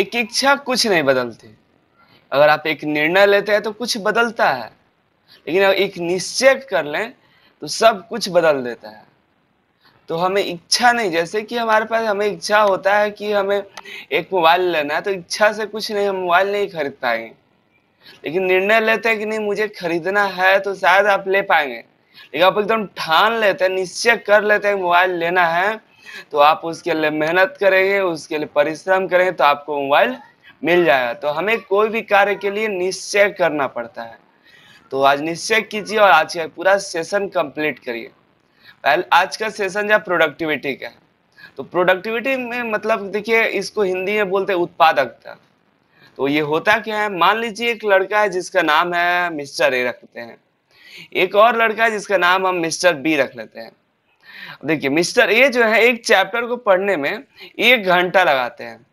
एक इच्छा कुछ नहीं बदलती अगर आप एक निर्णय लेते हैं तो कुछ बदलता है लेकिन अगर एक निश्चय कर लें तो सब कुछ बदल देता है तो हमें इच्छा नहीं जैसे कि हमारे पास हमें इच्छा होता है कि हमें एक मोबाइल लेना है तो इच्छा से कुछ नहीं हम मोबाइल नहीं खरीद पाएंगे लेकिन निर्णय लेते हैं कि नहीं मुझे खरीदना है तो शायद आप ले पाएंगे लेकिन आप एकदम ठान लेते हैं निश्चय कर लेते हैं मोबाइल लेना है तो आप उसके लिए मेहनत करेंगे उसके लिए परिश्रम करेंगे तो आपको मोबाइल मिल जाएगा तो हमें कोई भी कार्य के लिए निश्चय करना पड़ता है तो आज निश्चय कीजिए और आज का पूरा सेशन कंप्लीट करिए पहले आज का सेशन जो प्रोडक्टिविटी का है तो प्रोडक्टिविटी में मतलब देखिए इसको हिंदी में बोलते उत्पादकता तो ये होता क्या है मान लीजिए एक लड़का है जिसका नाम है मिस्टर ए रखते हैं एक और लड़का है जिसका नाम हम मिस्टर बी रख लेते हैं देखिए मिस्टर ए जो है एक चैप्टर को पढ़ने में एक घंटा लगाते हैं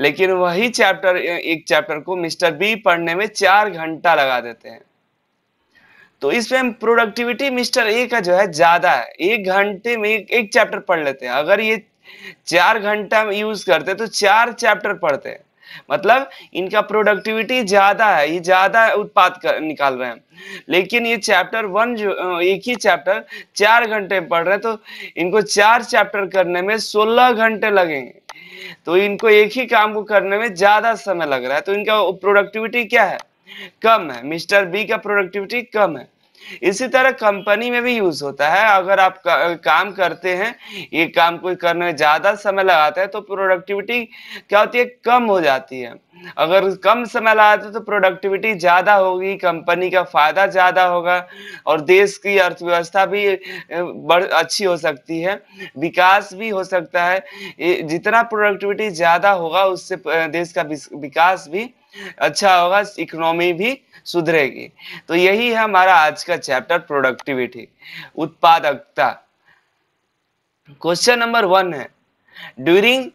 लेकिन वही चैप्टर एक चैप्टर को मिस्टर बी पढ़ने में चार घंटा लगा देते हैं तो इसमें प्रोडक्टिविटी मिस्टर ए का जो है ज्यादा है एक घंटे में एक, एक चैप्टर पढ़ लेते हैं अगर ये चार घंटा यूज करते तो चार चैप्टर पढ़ते हैं मतलब इनका प्रोडक्टिविटी ज्यादा है ये ज्यादा उत्पाद निकाल रहे हैं लेकिन ये चैप्टर वन जो एक ही चैप्टर चार घंटे पढ़ रहे हैं तो इनको चार चैप्टर करने में सोलह घंटे लगेंगे तो इनको एक ही काम को करने में ज्यादा समय लग रहा है तो इनका प्रोडक्टिविटी क्या है कम है मिस्टर बी का प्रोडक्टिविटी कम है इसी तरह कंपनी में भी यूज होता है अगर आप काम करते हैं ये काम कोई करने में ज्यादा समय लगाता है तो प्रोडक्टिविटी क्या होती है कम हो जाती है अगर कम समय लगाते हैं तो प्रोडक्टिविटी ज्यादा होगी कंपनी का फायदा ज्यादा होगा और देश की अर्थव्यवस्था भी अच्छी हो सकती है विकास भी हो सकता है जितना प्रोडक्टिविटी ज्यादा होगा उससे देश का विकास भी अच्छा होगा इकोनॉमी भी सुधरेगी तो यही है हमारा आज का चैप्टर प्रोडक्टिविटी उत्पादकता क्वेश्चन नंबर वन है ड्यूरिंग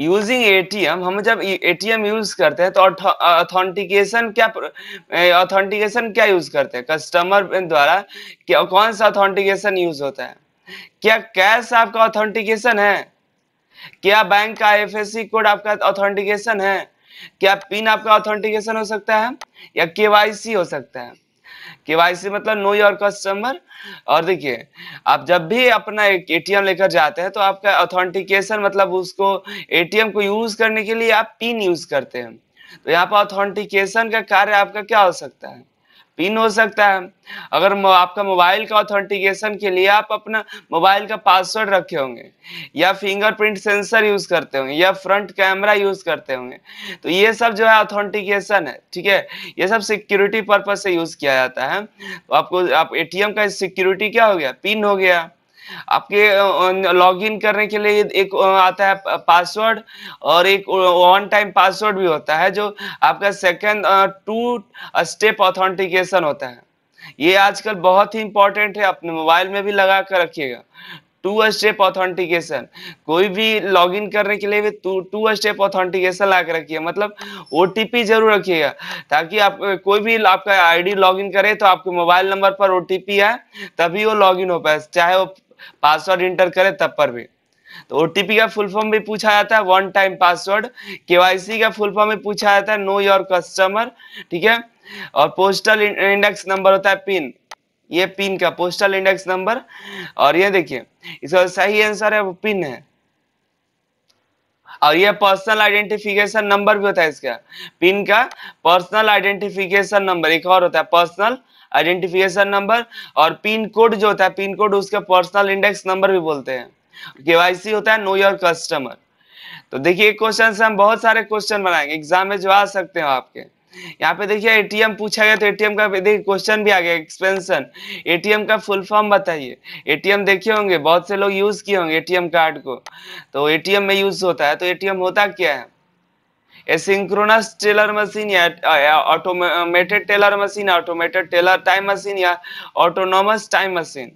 यूजिंग एटीएम हम जब एटीएम यूज करते हैं तो ऑथेंटिकेशन क्या ऑथेंटिकेशन क्या यूज करते हैं कस्टमर द्वारा क्या कौन सा ऑथेंटिकेशन यूज होता है क्या कैश आपका ऑथेंटिकेशन है क्या बैंक का एफएससी कोड आपका ऑथेंटिकेशन है क्या पिन आपका ऑथेंटिकेशन हो सकता है या केवाईसी हो सकता है केवाईसी मतलब नो योर कस्टमर और देखिए आप जब भी अपना एटीएम लेकर जाते हैं तो आपका ऑथेंटिकेशन मतलब उसको एटीएम को यूज करने के लिए आप पिन यूज करते हैं तो यहाँ पर ऑथेंटिकेशन का कार्य आपका क्या हो सकता है पिन हो सकता है अगर आपका मोबाइल का ऑथेंटिकेशन के लिए आप अपना मोबाइल का पासवर्ड रखे होंगे या फिंगरप्रिंट सेंसर यूज करते होंगे या फ्रंट कैमरा यूज करते होंगे तो ये सब जो है ऑथेंटिकेशन है ठीक है ये सब सिक्योरिटी पर्पज से यूज किया जाता है तो आपको आप ए का सिक्योरिटी क्या हो गया पिन हो गया आपके लॉगिन करने के लिए एक आता है पासवर्ड और एक वन टाइम पासवर्ड भी होता है जो आपका सेकंड टू स्टेप ऑथेंटिकेशन होता है ये आजकल बहुत ही इंपॉर्टेंट है अपने मोबाइल में भी लगा कर रखिएगा टू स्टेप ऑथेंटिकेशन कोई भी लॉगिन करने के लिए भी टू स्टेप ऑथेंटिकेशन ला कर रखिए मतलब ओ जरूर रखिएगा ताकि आप कोई भी आपका आईडी लॉगिन करे तो आपके मोबाइल नंबर पर ओ आए तभी वो लॉगिन हो पाए चाहे वो पासवर्ड इंटर करें तब पर भी तो ओटीपी का फुल फॉर्म भी पूछा जाता है वन टाइम पासवर्ड केवाईसी का फुल फॉर्म भी पूछा जाता है नो योर कस्टमर ठीक है और पोस्टल इंडेक्स नंबर होता है पिन ये पिन का पोस्टल इंडेक्स नंबर और ये देखिए इसका सही आंसर है वो पिन है और ये पर्सनल आइडेंटिफिकेशन नंबर भी होता है इसका पिन का पर्सनल आइडेंटिफिकेशन नंबर एक और होता है पर्सनल आइडेंटिफिकेशन नंबर और पिन कोड जो होता है पिन कोड उसके पर्सनल इंडेक्स नंबर भी बोलते हैं केवाईसी होता है नो योर कस्टमर तो देखिए क्वेश्चन से हम बहुत सारे क्वेश्चन बनाएंगे एग्जाम में जो आ सकते हो आपके यहाँ पे देखिए एटीएम पूछा गया तो एटीएम का देखिए क्वेश्चन भी आ गया एक्सपेंशन एटीएम का फुल फॉर्म बताइए एटीएम देखे होंगे बहुत से लोग यूज किए होंगे एटीएम कार्ड को तो एटीएम में यूज होता है तो एटीएम होता क्या है एसिंक्रोनस टेलर मशीन या automated teller machine automated teller time machine या autonomous time machine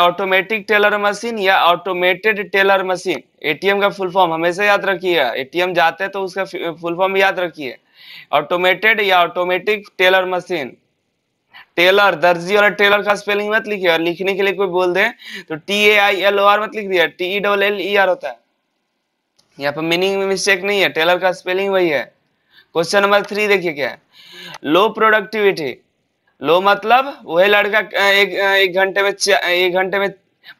automatic teller machine या ऑटोमेटेड टेलर मशीन एटीएम का फुल फॉर्म हमेशा याद रखिएगा एटीएम जाते हैं तो उसका फुल फॉर्म याद रखिए ऑटोमेटेड या ऑटोमेटिक टेलर मशीन टेलर दर्जी वाला टेलर का स्पेलिंग मत लिखिए और लिखने के लिए कोई बोल दे तो T A I L O R मत लिख दिया T double L E R होता है यहाँ पर मीनिंग में मिस्टेक नहीं है टेलर का स्पेलिंग वही है क्वेश्चन नंबर थ्री देखिए क्या है लो प्रोडक्टिविटी लो मतलब वही लड़का एक एक घंटे में एक घंटे में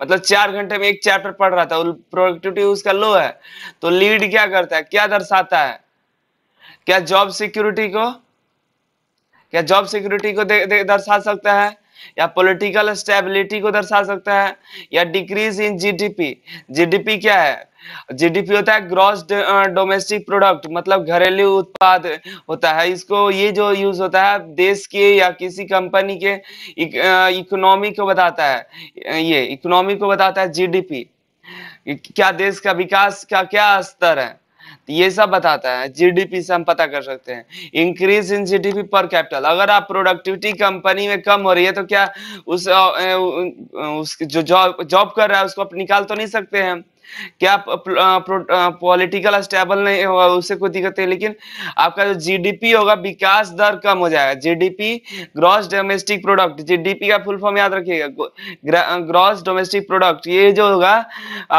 मतलब चार घंटे में एक चैप्टर पढ़ रहा था प्रोडक्टिविटी उसका लो है तो लीड क्या करता है क्या दर्शाता है क्या जॉब सिक्योरिटी को क्या जॉब सिक्योरिटी को दर्शा सकता है या पॉलिटिकल स्टेबिलिटी को दर्शा सकता है या डिक्रीज इन जीडीपी जीडीपी क्या है जीडीपी होता है ग्रॉस डोमेस्टिक प्रोडक्ट मतलब घरेलू उत्पाद होता है इसको ये जो यूज होता है देश के या किसी कंपनी के इकोनॉमी को बताता है ये इकोनॉमी को बताता है जीडीपी क्या देश का विकास का क्या स्तर है तो ये सब बताता है जीडीपी से हम पता कर सकते हैं इंक्रीज इन जीडीपी पर कैपिटल अगर आप प्रोडक्टिविटी कंपनी में कम हो रही है तो क्या उस, उस जो जॉब जॉब कर रहा है उसको आप निकाल तो नहीं सकते हैं क्या पॉलिटिकल स्टेबल नहीं होगा उससे कोई दिक्कत नहीं लेकिन आपका जो जीडीपी होगा विकास दर कम हो जाएगा GDP gross domestic product GDP का फुल फॉर्म याद रखिएगा ग्रॉस डोमेस्टिक प्रोडक्ट ये जो होगा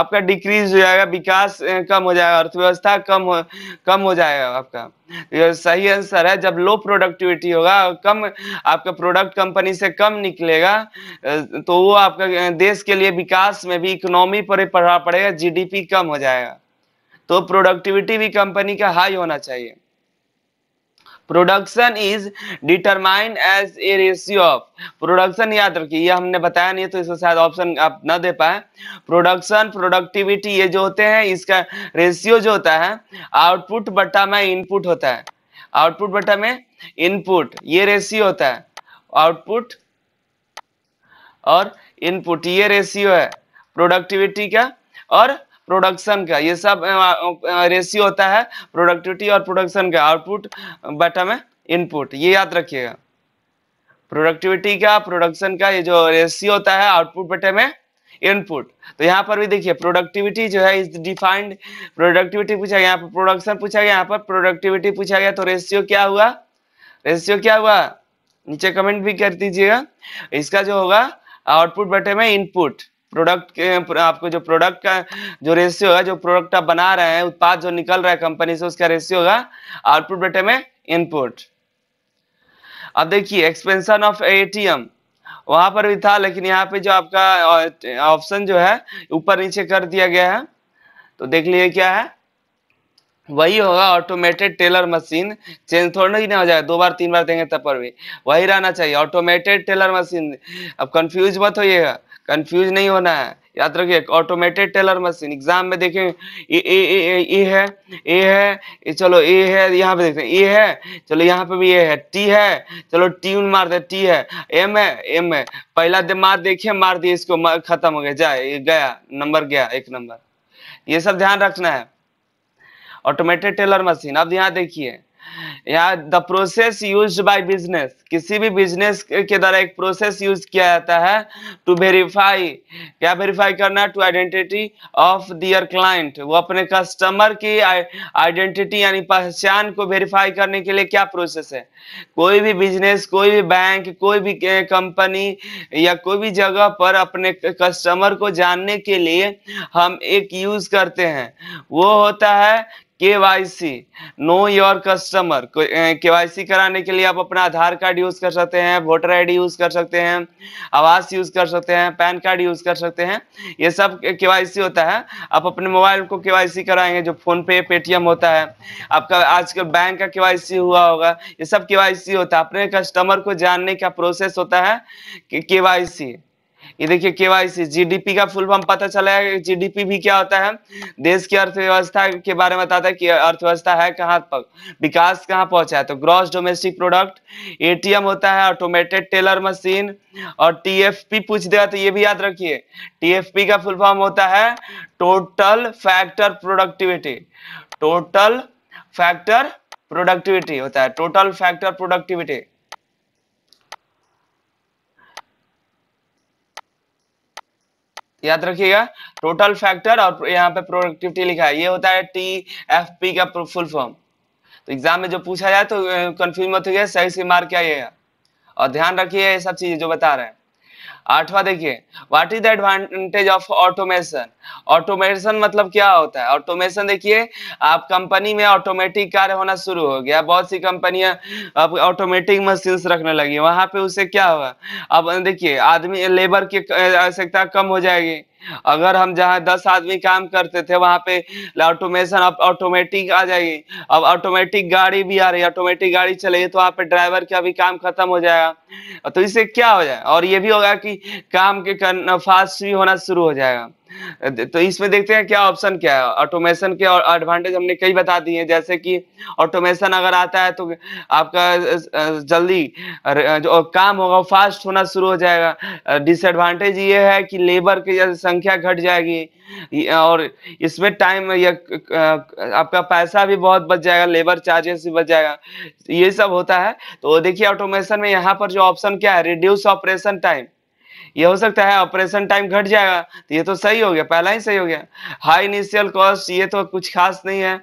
आपका डिक्रीज हो जाएगा विकास कम हो जाएगा अर्थव्यवस्था कम हो, कम हो जाएगा आपका सही आंसर है जब लो प्रोडक्टिविटी होगा कम आपका प्रोडक्ट कंपनी से कम निकलेगा तो वो आपका देश के लिए विकास में भी इकोनॉमी पर प्रभाव पड़ेगा जीडीपी कम हो जाएगा तो प्रोडक्टिविटी भी कंपनी का हाई होना चाहिए production is determined as a ratio of production याद रखिए ये हमने बताया नहीं तो इसको शायद ऑप्शन आप ना दे पाए प्रोडक्शन प्रोडक्टिविटी ये जो होते हैं इसका रेशियो जो होता है आउटपुट बटा में इनपुट होता है आउटपुट बटा में इनपुट ये रेशियो होता है आउटपुट और इनपुट ये रेशियो है प्रोडक्टिविटी का और प्रोडक्शन का ये सब रेशियो होता है प्रोडक्टिविटी और प्रोडक्शन का आउटपुट बटा में इनपुट ये याद रखिएगा प्रोडक्टिविटी का प्रोडक्शन का ये जो रेशियो होता है आउटपुट बटे में इनपुट तो यहाँ पर भी देखिए प्रोडक्टिविटी जो है इज डिफाइंड प्रोडक्टिविटी पूछा गया यहाँ पर प्रोडक्शन पूछा गया यहाँ पर प्रोडक्टिविटी पूछा गया तो रेशियो क्या हुआ रेशियो क्या हुआ नीचे कमेंट भी कर दीजिएगा इसका जो होगा आउटपुट बटे में इनपुट प्रोडक्ट के आपको जो प्रोडक्ट का जो रेशियो है जो प्रोडक्ट आप बना रहे हैं उत्पाद जो निकल रहा है कंपनी से उसका रेशियो होगा आउटपुट बेटे में इनपुट अब देखिए एक्सपेंशन ऑफ ए वहां पर भी था लेकिन यहाँ पे जो आपका ऑप्शन जो है ऊपर नीचे कर दिया गया है तो देख लीजिए क्या है वही होगा ऑटोमेटेड टेलर मशीन चेंज थोड़ा ही ना हो जाए दो बार तीन बार देंगे तब पर भी वही रहना चाहिए ऑटोमेटेड टेलर मशीन अब कंफ्यूज मत होइएगा कंफ्यूज नहीं होना है याद रखिए ऑटोमेटेड टेलर मशीन एग्जाम में देखें ये ए ए ए है ए है ए चलो ए है यहाँ पे देखते हैं ए है चलो यहाँ पे भी ए है टी है चलो उन मार दे टी है एम है एम है पहला दे, मार देखिए मार दिए इसको खत्म हो गया जाए गया नंबर गया एक नंबर ये सब ध्यान रखना है ऑटोमेटेड टेलर मशीन अब यहाँ देखिए या the process use by business किसी भी बिजनेस के द्वारा एक प्रोसेस यूज किया जाता है टू वेरीफाई क्या वेरीफाई करना है to identity of their client वो अपने कस्टमर की आइडेंटिटी यानी पहचान को वेरीफाई करने के लिए क्या प्रोसेस है कोई भी बिजनेस कोई भी बैंक कोई भी कंपनी या कोई भी जगह पर अपने कस्टमर को जानने के लिए हम एक यूज करते हैं वो होता है KYC know your customer KYC कराने के लिए आप अपना आधार कार्ड यूज कर सकते हैं वोटर आईडी यूज कर सकते हैं आवास यूज कर सकते हैं पैन कार्ड यूज कर सकते हैं ये सब केवाईसी होता है आप अपने मोबाइल को केवाईसी कराएंगे जो फोन पे पेटीएम होता है आपका आजकल बैंक का केवाईसी हुआ होगा ये सब केवाईसी होता है अपने कस्टमर को जानने का प्रोसेस होता है केवाईसी ये देखिए केवाईसी जीडीपी का फुल फॉर्म पता चला है जीडीपी भी क्या होता है देश की अर्थव्यवस्था के बारे में बताता है कि अर्थव्यवस्था है कहाँ पर विकास कहाँ पहुंचा है तो ग्रॉस डोमेस्टिक प्रोडक्ट एटीएम होता है ऑटोमेटेड टेलर मशीन और टीएफपी पूछ देगा तो ये भी याद रखिए टीएफपी का फुल फॉर्म होता है total factor productivity total factor productivity होता है टोटल फैक्टर प्रोडक्टिविटी याद रखिएगा टोटल फैक्टर और यहाँ पे प्रोडक्टिविटी लिखा है ये होता है टी एफ पी का फुल फॉर्म तो एग्जाम में जो पूछा जाए तो कंफ्यूज मत होइए सही से मार्क आइएगा और ध्यान रखिए ये सब चीज़ें जो बता रहे हैं आठवा देखिए what is the advantage of automation automation मतलब क्या होता है ऑटोमेशन देखिए आप कंपनी में ऑटोमेटिक कार्य होना शुरू हो गया बहुत सी कंपनियां अब ऑटोमेटिक मशीन रखने लगी वहां पे उसे क्या हुआ अब देखिए आदमी लेबर की आवश्यकता कम हो जाएगी अगर हम जहाँ दस आदमी काम करते थे वहां पे ऑटोमेशन अब ऑटोमेटिक आ जाएगी अब ऑटोमेटिक गाड़ी भी आ रही है ऑटोमेटिक गाड़ी चलेगी तो वहाँ पे ड्राइवर का भी काम खत्म हो जाएगा तो इससे क्या हो जाए और ये भी होगा कि काम के करना फास्ट भी होना शुरू हो जाएगा तो इसमें देखते हैं क्या ऑप्शन क्या है ऑटोमेशन के और एडवांटेज हमने कई बता दिए हैं जैसे कि ऑटोमेशन अगर आता है तो आपका जल्दी जो काम होगा फास्ट होना शुरू हो जाएगा डिसएडवांटेज ये है कि लेबर की संख्या घट जाएगी और इसमें टाइम या आपका पैसा भी बहुत बच जाएगा लेबर चार्जेस भी बच जाएगा ये सब होता है तो देखिए ऑटोमेशन में यहाँ पर जो ऑप्शन क्या है रिड्यूस ऑपरेशन टाइम ये हो सकता है ऑपरेशन टाइम घट जाएगा तो ये तो सही हो गया पहला ही सही हो गया हाई इनिशियल कॉस्ट ये तो कुछ खास नहीं है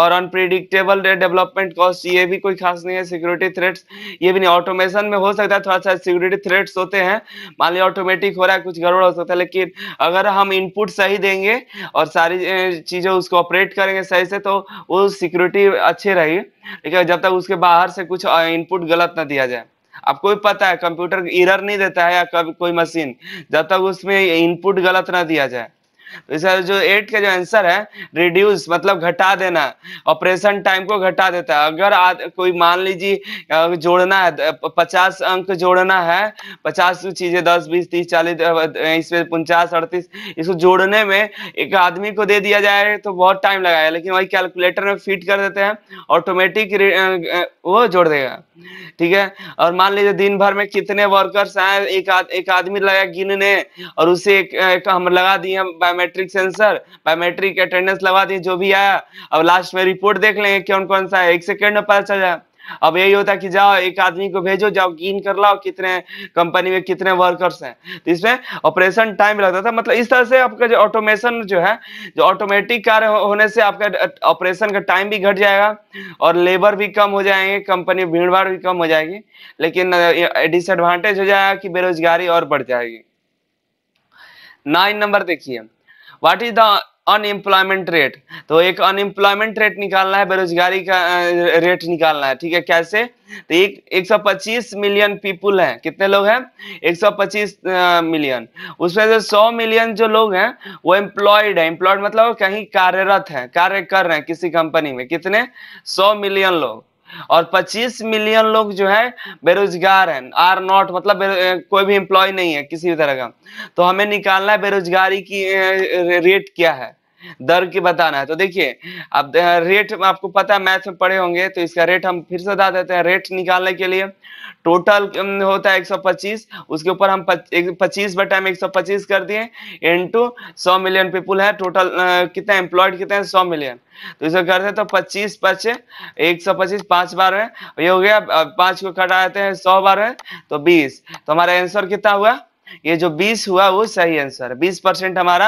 और अनप्रिडिक्टेबल डेवलपमेंट कॉस्ट ये भी कोई खास नहीं है सिक्योरिटी थ्रेट्स ये भी नहीं ऑटोमेशन में हो सकता है थोड़ा सा सिक्योरिटी थ्रेट्स होते हैं मान लिया ऑटोमेटिक हो रहा है कुछ गड़बड़ हो सकता है लेकिन अगर हम इनपुट सही देंगे और सारी चीज़ें उसको ऑपरेट करेंगे सही से तो वो सिक्योरिटी अच्छी रहेगी लेकिन जब तक उसके बाहर से कुछ इनपुट गलत ना दिया जाए आपको भी पता है कंप्यूटर इरर नहीं देता है या कभी कोई मशीन जब तक उसमें इनपुट गलत ना दिया जाए तो जो एट का जो आंसर है रिड्यूस मतलब घटा देना ऑपरेशन टाइम को घटा देता है अगर आ, कोई मान लीजिए जोड़ना है पचास अंक जोड़ना है पचास चीजें दस बीस तीस चालीस इसमें उनचास अड़तीस इसको जोड़ने में एक आदमी को दे दिया जाए तो बहुत टाइम लगाएगा लेकिन वही कैलकुलेटर में फिट कर देते हैं ऑटोमेटिक वो जोड़ देगा ठीक है और मान लीजिए दिन भर में कितने वर्कर्स आए एक आद, एक आदमी लगा गिनने और उसे एक, एक हम लगा दिए बायोमेट्रिक सेंसर बायोमेट्रिक अटेंडेंस लगा दिए जो भी आया अब लास्ट में रिपोर्ट देख लेंगे कौन कौन सा है एक सेकेंड में पता चल जाए अब यही होता है कि जाओ एक आदमी को भेजो जाओ गिन कर लाओ कितने कंपनी में कितने वर्कर्स हैं तो इसमें ऑपरेशन टाइम लगता था मतलब इस तरह से आपका जो ऑटोमेशन जो है जो ऑटोमेटिक कार्य होने से आपका ऑपरेशन का टाइम भी घट जाएगा और लेबर भी कम हो जाएंगे कंपनी भीड़ भाड़ भी कम हो जाएगी लेकिन डिसएडवांटेज हो जाएगा कि बेरोजगारी और बढ़ जाएगी नाइन नंबर देखिए what is the unemployment rate तो एक अनएम्प्लॉयमेंट रेट निकालना है बेरोजगारी का रेट निकालना है ठीक है कैसे तो एक 125 मिलियन पीपल हैं कितने लोग हैं 125 मिलियन उसमें से 100 मिलियन जो लोग हैं वो एम्प्लॉयड है एम्प्लॉयड मतलब कहीं कार्यरत हैं कार्य कर रहे हैं किसी कंपनी में कितने 100 मिलियन लोग और 25 मिलियन लोग जो है बेरोजगार हैं आर नॉट मतलब कोई भी एम्प्लॉय नहीं है किसी भी तरह का तो हमें निकालना है बेरोजगारी की रेट क्या है दर के बताना है तो देखिए अब रेट आपको पता है मैथ में पढ़े होंगे तो इसका रेट हम फिर से बता देते हैं रेट निकालने के लिए टोटल um, होता है 125 उसके ऊपर हम पच्चीस बटा में 125 कर दिए इनटू 100 मिलियन पीपुल है टोटल कितने एम्प्लॉयड कितने हैं 100 मिलियन तो इसे करते हैं तो 25 पचे 125 पांच बार है ये हो गया पांच को कटाते हैं सौ बार है तो 20 तो हमारा आंसर कितना हुआ ये जो 20 हुआ वो सही आंसर 20 परसेंट हमारा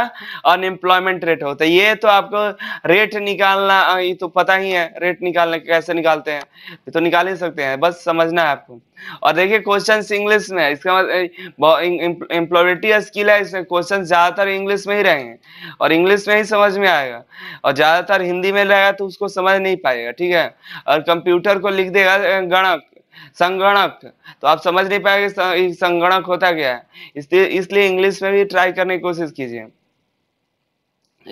अनएम्प्लॉयमेंट रेट होता है तो ये तो आपको रेट निकालना ये तो पता ही है रेट निकालने कैसे निकालते हैं ये तो निकाल ही सकते हैं बस समझना है आपको और देखिए क्वेश्चन इंग्लिश में इसका मतलब एम्प्लॉयबिलिटी स्किल है इसमें क्वेश्चन ज़्यादातर इंग्लिश में ही रहेंगे और इंग्लिश में ही समझ में आएगा और ज़्यादातर हिंदी में रहेगा तो उसको समझ नहीं पाएगा ठीक है और कंप्यूटर को लिख देगा गणक संगणक तो आप समझ नहीं पाएंगे संगणक होता क्या है इसलिए इसलिए इंग्लिश में भी ट्राई करने की कोशिश कीजिए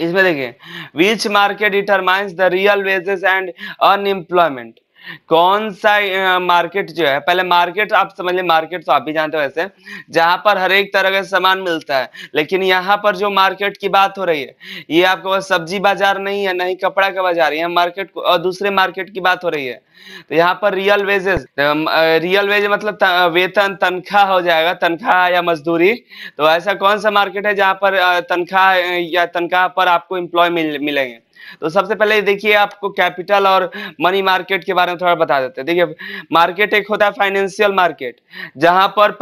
इसमें देखिए which market determines the real wages and unemployment कौन सा मार्केट जो है पहले मार्केट आप समझ लें मार्केट तो आप भी जानते हो वैसे जहां पर हर एक तरह का सामान मिलता है लेकिन यहाँ पर जो मार्केट की बात हो रही है ये आपको सब्जी बाजार नहीं है नहीं कपड़ा का बाजार यहाँ मार्केट और दूसरे मार्केट की बात हो रही है तो यहाँ पर रियल वेजेस रियल वेज मतलब वेतन तनख्वाह हो जाएगा तनख्वाह या मजदूरी तो ऐसा कौन सा मार्केट है जहाँ पर तनख्वाह या तनख्वाह पर आपको इम्प्लॉय मिल, मिलेंगे तो सबसे पहले देखिए आपको कैपिटल और मनी मार्केट के बारे में थोड़ा बता देते हैं देखिए मार्केट एक होता है फाइनेंशियल मार्केट जहां पर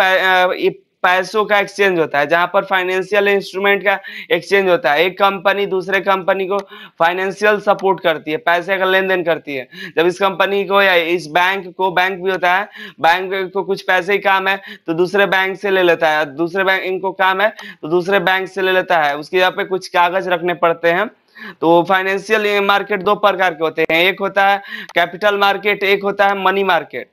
पैसों का एक्सचेंज होता है जहां पर फाइनेंशियल इंस्ट्रूमेंट का एक्सचेंज होता है एक कंपनी दूसरे कंपनी को फाइनेंशियल सपोर्ट करती है पैसे का लेन देन करती है जब इस कंपनी को या इस बैंक को बैंक भी होता है बैंक को कुछ पैसे ही काम है तो दूसरे बैंक से ले लेता है दूसरे बैंक इनको काम है तो दूसरे बैंक से ले लेता है उसके यहाँ पे कुछ कागज रखने पड़ते हैं तो फाइनेंशियल मार्केट दो प्रकार के होते हैं एक होता है कैपिटल मार्केट एक होता है मनी मार्केट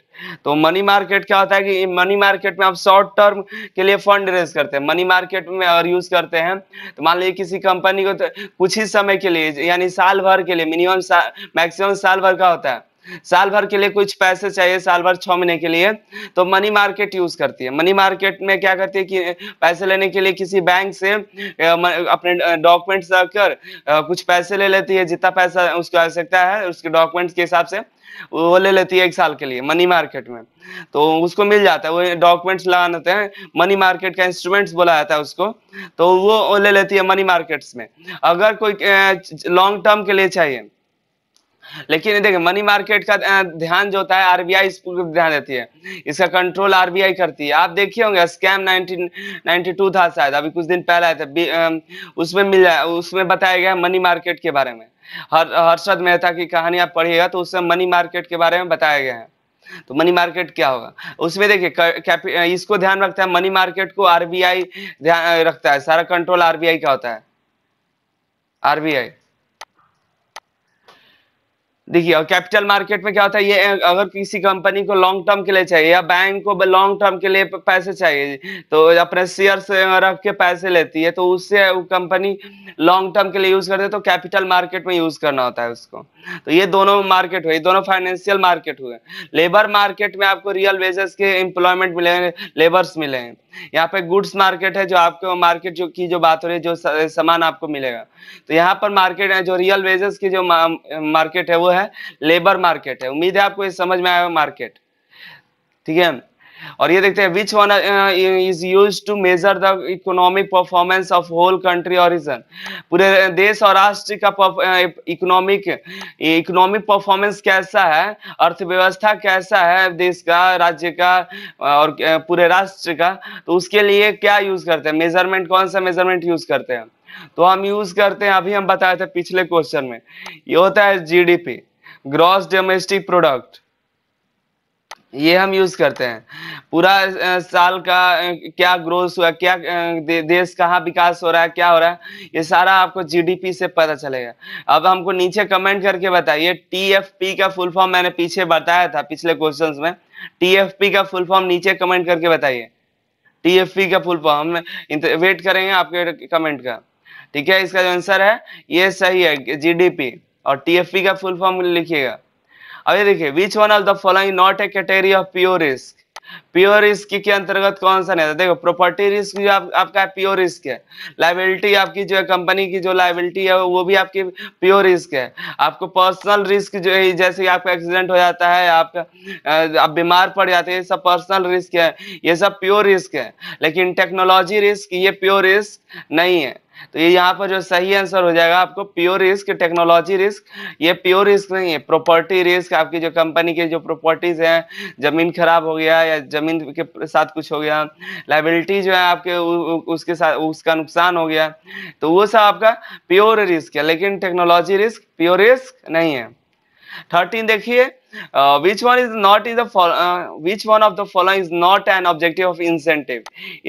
तो मनी मार्केट क्या होता है कि मनी मार्केट में आप शॉर्ट टर्म के लिए फंड रेज करते हैं मनी मार्केट में और यूज करते हैं तो मान लीजिए किसी कंपनी को तो कुछ ही समय के लिए यानी साल भर के लिए मिनिमम सा, मैक्सिमम साल भर का होता है साल भर के लिए कुछ पैसे चाहिए साल भर छः महीने के लिए तो मनी मार्केट यूज करती है मनी मार्केट में क्या करती है कि पैसे लेने के लिए किसी बैंक से अपने डॉक्यूमेंट्स रखकर कुछ पैसे ले लेती है जितना पैसा उसको आवश्यकता है उसके डॉक्यूमेंट्स के हिसाब से वो ले लेती है एक साल के लिए मनी मार्केट में तो उसको मिल जाता है वो डॉक्यूमेंट्स लगाने हैं मनी मार्केट का इंस्ट्रूमेंट्स बोला जाता है उसको तो वो ले लेती है मनी मार्केट्स में अगर कोई लॉन्ग टर्म के लिए चाहिए लेकिन देखिए मनी मार्केट का ध्यान जो होता है आरबीआई इस पर ध्यान देती है इसका कंट्रोल आरबीआई करती है आप देखिए होंगे स्कैम 1992 था शायद अभी कुछ दिन पहले आया था उसमें मिल जाए उसमें बताया गया मनी मार्केट के बारे में हर हर्षद मेहता की कहानी आप पढ़िएगा तो उसमें मनी मार्केट के बारे में बताया गया है तो मनी मार्केट क्या होगा उसमें देखिए इसको ध्यान रखता है मनी मार्केट को आरबीआई ध्यान रखता है सारा कंट्रोल आरबीआई का होता है आरबीआई देखिए और कैपिटल मार्केट में क्या होता है ये अगर किसी कंपनी को लॉन्ग टर्म के लिए चाहिए या बैंक को लॉन्ग टर्म के लिए पैसे चाहिए तो अपने शेयर से रख के पैसे लेती है तो उससे वो कंपनी लॉन्ग टर्म के लिए यूज करते हैं तो कैपिटल मार्केट में यूज करना होता है उसको तो ये दोनों मार्केट हुए दोनों फाइनेंशियल मार्केट हुए लेबर मार्केट में आपको रियल वेजेस के एम्प्लॉयमेंट मिले लेबर्स मिले हैं यहाँ पे गुड्स मार्केट है जो आपको मार्केट जो की जो बात हो रही है जो सामान आपको मिलेगा तो यहाँ पर मार्केट है जो रियल वेजेस की जो मार्केट है वो है लेबर मार्केट है उम्मीद है आपको ये समझ में आया मार्केट ठीक है और ये देखते हैं which one is use to measure the economic performance of whole country और रीजन पूरे देश और राष्ट्र का इकोनॉमिक इकोनॉमिक परफॉर्मेंस कैसा है अर्थव्यवस्था कैसा है देश का राज्य का और uh, पूरे राष्ट्र का तो उसके लिए क्या यूज करते हैं मेजरमेंट कौन सा मेजरमेंट यूज करते हैं तो हम यूज करते हैं अभी हम बताए थे पिछले क्वेश्चन में ये होता है जी ग्रॉस डोमेस्टिक प्रोडक्ट ये हम यूज करते हैं पूरा साल का क्या ग्रोथ हुआ क्या देश कहाँ विकास हो रहा है क्या हो रहा है ये सारा आपको जीडीपी से पता चलेगा अब हमको नीचे कमेंट करके बताइए टीएफपी का फुल फॉर्म मैंने पीछे बताया था पिछले क्वेश्चंस में टीएफपी का फुल फॉर्म नीचे कमेंट करके बताइए टीएफपी का फुल फॉर्म हम वेट करेंगे आपके कमेंट का ठीक है इसका जो आंसर है ये सही है जी और टीएफपी का फुल फॉर्म लिखिएगा अभी देखिए which one of the following not a category of pure risk pure risk के अंतर्गत कौन सा नहीं था देखो प्रॉपर्टी रिस्क जो आप, आपका प्योर रिस्क है लाइबिलिटी आपकी जो है कंपनी की जो लाइबिलिटी है वो भी आपकी प्योर रिस्क है आपको पर्सनल रिस्क जो है जैसे आपका एक्सीडेंट हो जाता है आपका आप बीमार पड़ जाते हैं ये सब पर्सनल रिस्क है ये सब प्योर रिस्क है लेकिन टेक्नोलॉजी रिस्क ये प्योर रिस्क नहीं है तो ये यहाँ पर जो सही आंसर हो जाएगा आपको प्योर रिस्क टेक्नोलॉजी रिस्क ये प्योर रिस्क नहीं है प्रॉपर्टी रिस्क आपकी जो कंपनी के जो प्रॉपर्टीज हैं जमीन खराब हो गया या जमीन के साथ कुछ हो गया लाइबिलिटी जो है आपके उसके साथ उसका नुकसान हो गया तो वो सब आपका प्योर रिस्क है लेकिन टेक्नोलॉजी रिस्क प्योर रिस्क नहीं है थर्टीन देखिए which one is not is the which one of the following is not an objective of incentive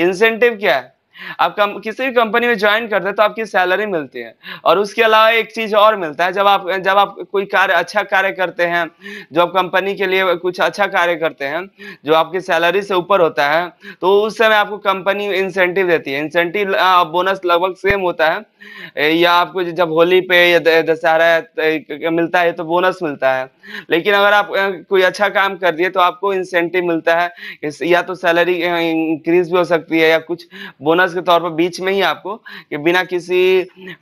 incentive क्या है आप कम किसी भी कंपनी में ज्वाइन करते हैं तो आपकी सैलरी मिलती है और उसके अलावा एक चीज और मिलता है जब आप जब आप कोई कार्य अच्छा कार्य करते हैं जो आप कंपनी के लिए कुछ अच्छा कार्य करते हैं जो आपकी सैलरी से ऊपर होता है तो उस समय आपको कंपनी इंसेंटिव देती है इंसेंटिव बोनस लगभग सेम होता है या आपको जब होली पे या दशहरा तो मिलता है तो बोनस मिलता है लेकिन अगर आप कोई अच्छा काम कर दिए तो आपको इंसेंटिव मिलता है या तो सैलरी इंक्रीज भी हो सकती है या कुछ बोनस के तौर पर बीच में ही आपको कि बिना किसी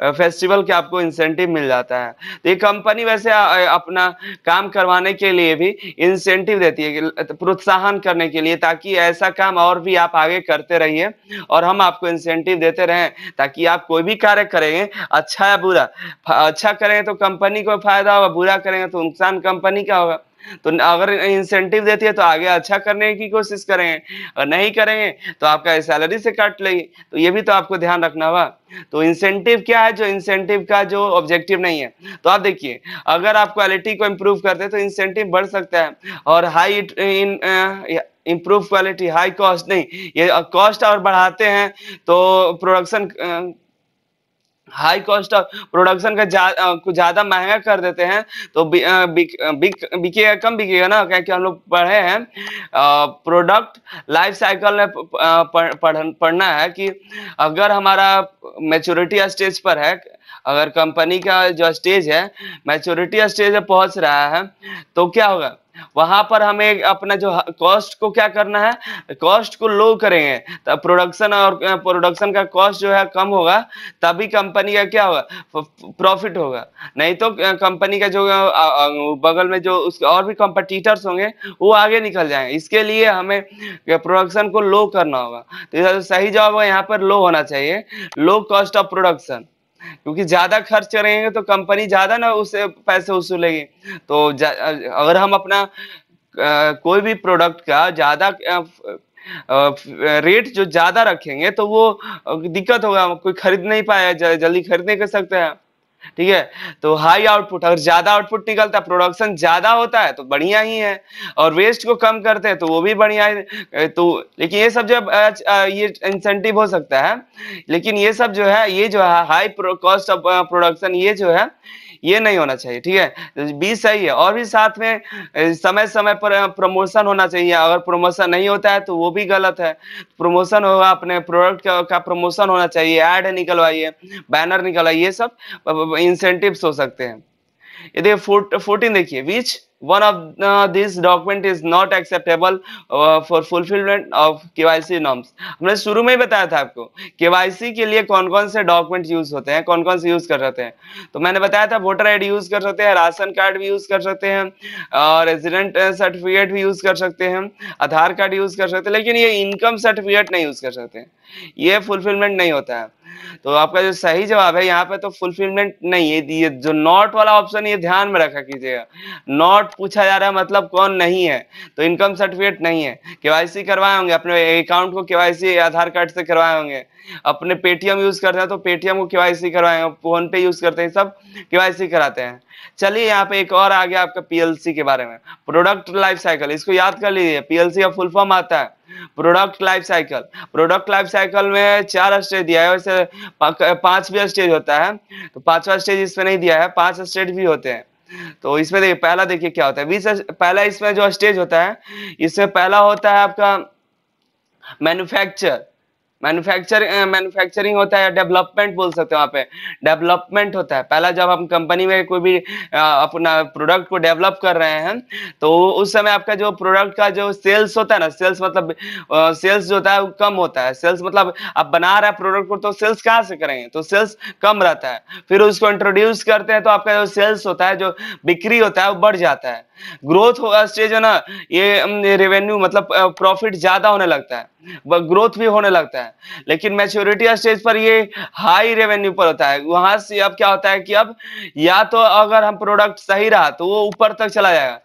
फेस्टिवल के आपको इंसेंटिव मिल जाता है तो ये कंपनी वैसे अपना काम करवाने के लिए भी इंसेंटिव देती है प्रोत्साहन करने के लिए ताकि ऐसा काम और भी आप आगे करते रहिए और हम आपको इंसेंटिव देते रहें ताकि आप कोई भी कार्य करेंगे अच्छा या बुरा अच्छा करेंगे तो कंपनी को फायदा होगा बुरा करेंगे तो नुकसान कंपनी का होगा तो अगर इंसेंटिव देती है तो आगे अच्छा करने की कोशिश करेंगे और नहीं करेंगे तो आपका सैलरी से काट लेंगे तो ये भी तो आपको ध्यान रखना होगा तो इंसेंटिव क्या है जो इंसेंटिव का जो ऑब्जेक्टिव नहीं है तो आप देखिए अगर आप क्वालिटी को इंप्रूव करते हैं तो इंसेंटिव बढ़ सकता है और high in improve quality high cost नहीं ये कॉस्ट और बढ़ाते हैं तो production high cost of production का कुछ ज्यादा महंगा कर देते हैं तो बिकेगा कम बिकेगा ना क्या हम लोग पढ़े हैं प्रोडक्ट लाइफ साइकिल में पढ़ना है कि अगर हमारा मेच्योरिटी स्टेज पर है अगर कंपनी का जो स्टेज है मेच्योरिटी स्टेज पर पहुंच रहा है तो क्या होगा वहां पर हमें अपना जो कॉस्ट को क्या करना है कॉस्ट को लो करेंगे तब प्रोडक्शन और प्रोडक्शन का कॉस्ट जो है कम होगा तभी कंपनी का क्या होगा प्रॉफिट होगा नहीं तो कंपनी का जो बगल में जो उसके और भी कंपटीटर्स होंगे वो आगे निकल जाएंगे इसके लिए हमें प्रोडक्शन को लो करना होगा तो सही जवाब यहाँ पर लो होना चाहिए लो कॉस्ट ऑफ प्रोडक्शन क्योंकि ज़्यादा खर्च करेंगे तो कंपनी ज़्यादा ना उससे पैसे वसूलेगी तो अगर हम अपना कोई भी प्रोडक्ट का ज़्यादा रेट जो ज़्यादा रखेंगे तो वो दिक्कत होगा कोई खरीद नहीं पाया जल्दी खरीद नहीं कर सकता है ठीक है तो हाई आउटपुट अगर ज्यादा आउटपुट निकलता है प्रोडक्शन ज्यादा होता है तो बढ़िया ही है और वेस्ट को कम करते हैं तो वो भी बढ़िया है तो लेकिन ये सब जो ये इंसेंटिव हो सकता है लेकिन ये सब जो है ये जो है हाई कॉस्ट ऑफ प्रोडक्शन ये जो है ये नहीं होना चाहिए ठीक है बी सही है और भी साथ में समय समय पर प्रमोशन होना चाहिए अगर प्रमोशन नहीं होता है तो वो भी गलत है प्रमोशन होगा अपने प्रोडक्ट का, प्रमोशन होना चाहिए एड निकलवाइए बैनर निकलवाइए सब इंसेंटिव्स हो सकते हैं ये देखिए फोर्टीन देखिए which one of this document is not acceptable for fulfillment of K Y C norms हमने शुरू में ही बताया था आपको के वाई सी के लिए कौन कौन से डॉक्यूमेंट यूज होते हैं कौन कौन से यूज कर सकते हैं तो मैंने बताया था वोटर आई डी यूज कर सकते हैं राशन कार्ड भी यूज कर सकते हैं और रेजिडेंट सर्टिफिकेट uh, भी यूज कर सकते हैं आधार कार्ड यूज कर सकते हैं लेकिन ये इनकम सर्टिफिकेट नहीं यूज कर सकते ये फुलफिलमेंट नहीं होता है तो आपका जो सही जवाब है यहाँ पे तो फुलफिलमेंट नहीं है ये जो नॉट वाला ऑप्शन ये ध्यान में रखा कीजिएगा नॉट पूछा जा रहा है मतलब कौन नहीं है तो इनकम सर्टिफिकेट नहीं है केवाईसी करवाए होंगे अपने अकाउंट को केवाईसी आधार कार्ड से करवाए होंगे अपने पेटीएम यूज करते हैं तो पेटीएम को केवाईसी करवाएंगे फोन पे यूज करते हैं सब केवाईसी कराते हैं चलिए यहाँ पे एक और आ गया आपका पीएलसी के बारे में प्रोडक्ट लाइफ साइकिल इसको याद कर लीजिए पीएलसी का फुल फॉर्म आता है product life cycle product life cycle में चार स्टेज दिया है वैसे पांच भी स्टेज होता है तो पांचवा स्टेज इसमें नहीं दिया है पांच स्टेज भी होते हैं तो इसमें देखिए पहला देखिए क्या होता है बीस पहला इसमें जो स्टेज होता है इसमें पहला होता है आपका मैन्युफैक्चर मैन्युफैक्चरिंग मैन्युफैक्चरिंग होता है डेवलपमेंट बोल सकते हो वहाँ पे डेवलपमेंट होता है पहला जब हम कंपनी में कोई भी अपना प्रोडक्ट को डेवलप कर रहे हैं तो उस समय आपका जो प्रोडक्ट का जो सेल्स होता है ना सेल्स मतलब सेल्स जो होता है वो कम होता है सेल्स मतलब आप बना रहे हैं प्रोडक्ट को तो सेल्स कहाँ से करेंगे तो सेल्स कम रहता है फिर उसको इंट्रोड्यूस करते हैं तो आपका जो सेल्स होता है जो बिक्री होता है वो बढ़ जाता है ग्रोथ होगा स्टेज है ना ये रेवेन्यू मतलब प्रॉफिट ज्यादा होने लगता है ग्रोथ भी होने लगता है लेकिन मैच्योरिटी स्टेज पर ये हाई रेवेन्यू पर होता है वहां से अब क्या होता है कि अब या तो अगर हम प्रोडक्ट सही रहा तो वो ऊपर तक चला जाएगा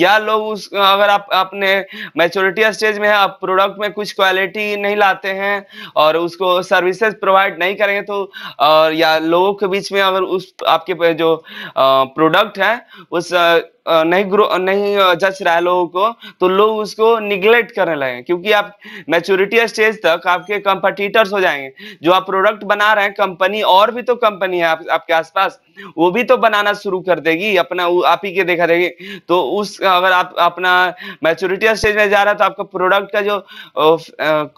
या लोग उस अगर आप अपने मैच्योरिटी स्टेज में है आप प्रोडक्ट में कुछ क्वालिटी नहीं लाते हैं और उसको सर्विसेज प्रोवाइड नहीं करेंगे तो और या लोगों के बीच में अगर उस आपके जो प्रोडक्ट है उस नहीं ग्रो नहीं जच रहा है लोगों को तो लोग उसको निग्लेक्ट करने लगे क्योंकि आप मैच्योरिटी स्टेज तक आपके कंपटीटर्स हो जाएंगे जो आप प्रोडक्ट बना रहे हैं कंपनी और भी तो कंपनी है आप, आपके आसपास वो भी तो बनाना शुरू कर देगी अपना आप ही के देखा देगी तो उस अगर आप अपना मैच्योरिटी स्टेज में जा रहा है तो आपका प्रोडक्ट का जो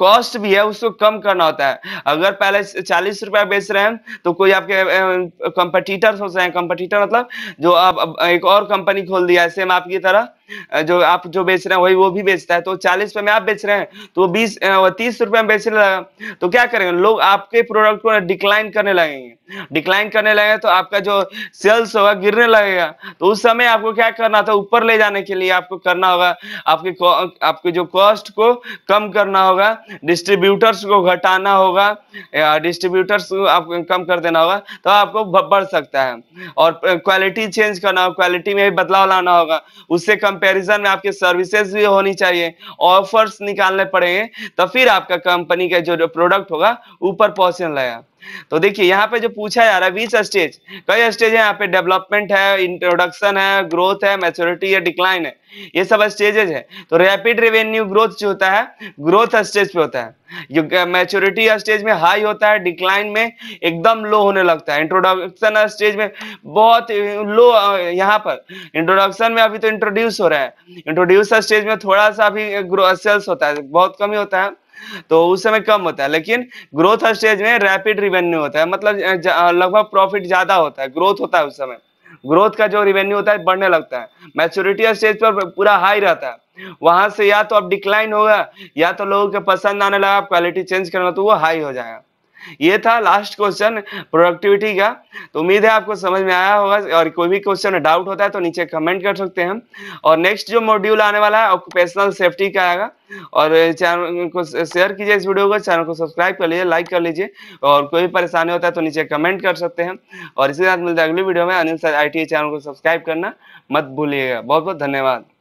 कॉस्ट भी है उसको कम करना होता है अगर पहले चालीस रुपया बेच रहे हैं तो कोई आपके कंपटीटर्स हो जाए हैं कंपटीटर मतलब जो आप एक और कंपनी खोल दिया सेम आपकी तरह जो आप जो बेच रहे हैं वही वो भी बेचता है तो चालीस रुपए में आप बेच रहे हैं तो वो बीस तीस रुपए में बेचने लगा तो क्या करेंगे लोग आपके प्रोडक्ट को डिक्लाइन करने लगेंगे डिक्लाइन करने लगे तो आपका जो सेल्स होगा गिरने लगेगा तो उस समय आपको क्या करना था ऊपर ले जाने के लिए आपको करना होगा आपके आपके जो कॉस्ट को कम करना होगा डिस्ट्रीब्यूटर्स को घटाना होगा या डिस्ट्रीब्यूटर्स को आपको कम कर देना होगा तो आपको बढ़ सकता है और क्वालिटी चेंज करना होगा क्वालिटी में भी बदलाव लाना होगा उससे कम कंपैरिजन में आपकी सर्विसेज भी होनी चाहिए ऑफर्स निकालने पड़ेंगे तो फिर आपका कंपनी का जो प्रोडक्ट होगा ऊपर पहुंचने लगेगा तो देखिए यहाँ पे जो पूछा जा रहा है बीच स्टेज कई स्टेज है यहाँ पे डेवलपमेंट है इंट्रोडक्शन है ग्रोथ है मेच्योरिटी है डिक्लाइन है ये सब स्टेजेज है तो रैपिड रेवेन्यू ग्रोथ जो होता है ग्रोथ स्टेज पे होता है मेच्योरिटी स्टेज में हाई होता है डिक्लाइन में एकदम लो होने लगता है इंट्रोडक्शन स्टेज में बहुत लो यहाँ पर इंट्रोडक्शन में अभी तो इंट्रोड्यूस हो रहा है इंट्रोड्यूस स्टेज में थोड़ा सा अभी सेल्स होता है बहुत कमी होता है तो उस समय कम होता है लेकिन ग्रोथ स्टेज में रैपिड रिवेन्यू होता है मतलब लगभग प्रॉफिट ज्यादा होता है ग्रोथ होता है उस समय ग्रोथ का जो रिवेन्यू होता है बढ़ने लगता है मैच्योरिटी स्टेज पर पूरा हाई रहता है वहां से या तो अब डिक्लाइन होगा या तो लोगों के पसंद आने लगा क्वालिटी चेंज करना तो वो हाई हो जाएगा ये था लास्ट क्वेश्चन प्रोडक्टिविटी का तो उम्मीद है आपको समझ में आया होगा और कोई भी क्वेश्चन डाउट होता है तो नीचे कमेंट कर सकते हैं और नेक्स्ट जो मॉड्यूल आने वाला है ऑक्यूपेशनल सेफ्टी का आएगा और चैनल को शेयर कीजिए इस वीडियो को चैनल को सब्सक्राइब कर लीजिए लाइक कर लीजिए और कोई भी परेशानी होता है तो नीचे कमेंट कर सकते हैं और इसी साथ मिलते हैं अगली वीडियो में अनिल सर आई चैनल को सब्सक्राइब करना मत भूलिएगा बहुत बहुत धन्यवाद